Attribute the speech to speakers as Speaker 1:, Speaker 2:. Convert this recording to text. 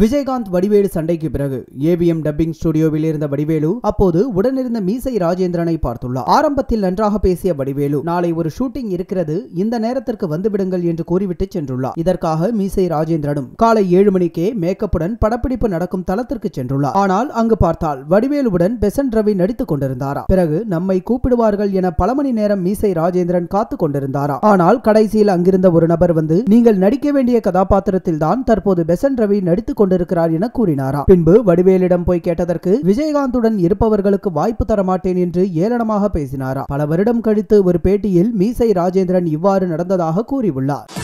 Speaker 1: விஜயகாந்த் வடிவேலு சண்டைக்கு பிறகு AVM dubbing ஸ்டுடியோவில் இருந்த வடிவேலு அப்போது உடனிருந்த மீசை ராஜேந்திரனை பார்த்துள்ளார் ஆரம்பத்தில் நன்றாக பேசிய வடிவேலு நாளை ஒரு ஷூட்டிங் இருக்கிறது இந்த நேரத்திற்கு வந்துவிடுங்கள் என்று கூறிவிட்டு சென்றுள்ளார் இதற்காக மீசை ராஜேந்திரனும் காலை ஏழு மணிக்கே மேக்கப்புடன் படப்பிடிப்பு நடக்கும் தளத்திற்கு சென்றுள்ளார் ஆனால் அங்கு பார்த்தால் வடிவேலுவுடன் பெசன்ட் ரவி நடித்துக் கொண்டிருந்தாரா பிறகு நம்மை கூப்பிடுவார்கள் என பல மணி நேரம் மீசை ராஜேந்திரன் காத்துக் கொண்டிருந்தாரா ஆனால் கடைசியில் அங்கிருந்த ஒரு நபர் வந்து நீங்கள் நடிக்க வேண்டிய கதாபாத்திரத்தில் தான் தற்போது பெசன்ட் ரவி நடித்துக் கொண்டிருக்கிறார் என கூறினாராம் பின்பு வடிவேலிடம் போய் கேட்டதற்கு விஜயகாந்துடன் இருப்பவர்களுக்கு வாய்ப்பு தரமாட்டேன் என்று ஏளனமாக பேசினாரா பல வருடம் கழித்து ஒரு பேட்டியில் மீசை ராஜேந்திரன் இவ்வாறு நடந்ததாக கூறியுள்ளார்